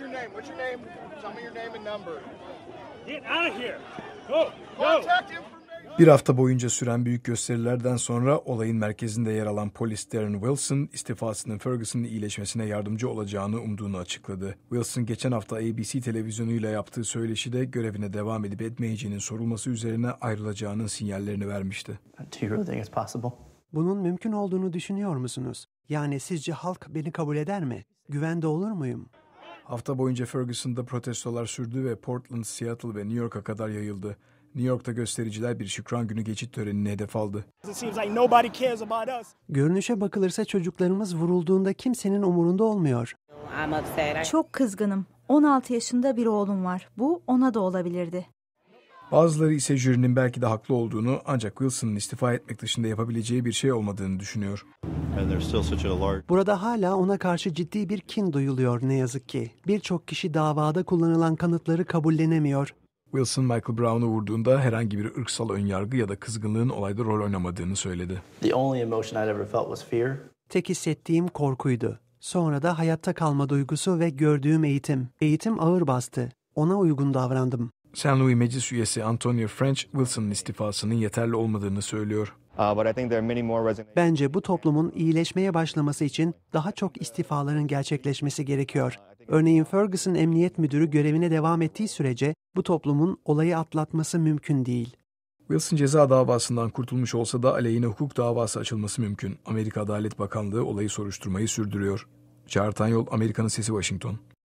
What's your name? What's your name? Tell me your name and number. Get out of here. Go. Go. Bir hafta boyunca süren büyük gösterilerden sonra olayın merkezinde yer alan polis Darren Wilson istifasının Ferguson'ın iyileşmesine yardımcı olacağını umduğunu açıkladı. Wilson geçen hafta ABC televizyonuyla yaptığı söyleşide görevine devam edip etmeyeceğinin sorulması üzerine ayrılacağının sinyallerini vermişti. Bunun mümkün olduğunu düşünüyor musunuz? Yani sizce halk beni kabul eder mi? Güvende olur muyum? Hafta boyunca Ferguson'da protestolar sürdü ve Portland, Seattle ve New York'a kadar yayıldı. New York'ta göstericiler bir şükran günü geçit törenini hedef aldı. Görünüşe bakılırsa çocuklarımız vurulduğunda kimsenin umurunda olmuyor. Çok kızgınım. 16 yaşında bir oğlum var. Bu ona da olabilirdi. Bazıları ise jürinin belki de haklı olduğunu ancak Wilson'ın istifa etmek dışında yapabileceği bir şey olmadığını düşünüyor. Burada hala ona karşı ciddi bir kin duyuluyor ne yazık ki. Birçok kişi davada kullanılan kanıtları kabullenemiyor. Wilson Michael Brown'u vurduğunda herhangi bir ırksal önyargı ya da kızgınlığın olayda rol oynamadığını söyledi. Tek hissettiğim korkuydu. Sonra da hayatta kalma duygusu ve gördüğüm eğitim. Eğitim ağır bastı. Ona uygun davrandım. Saint Louis Meclis üyesi Antonio French, Wilson'ın istifasının yeterli olmadığını söylüyor. Uh, Bence bu toplumun iyileşmeye başlaması için daha çok istifaların gerçekleşmesi gerekiyor. Örneğin Ferguson Emniyet Müdürü görevine devam ettiği sürece bu toplumun olayı atlatması mümkün değil. Wilson ceza davasından kurtulmuş olsa da aleyhine hukuk davası açılması mümkün. Amerika Adalet Bakanlığı olayı soruşturmayı sürdürüyor. Çağrı Yol, Amerika'nın Sesi Washington.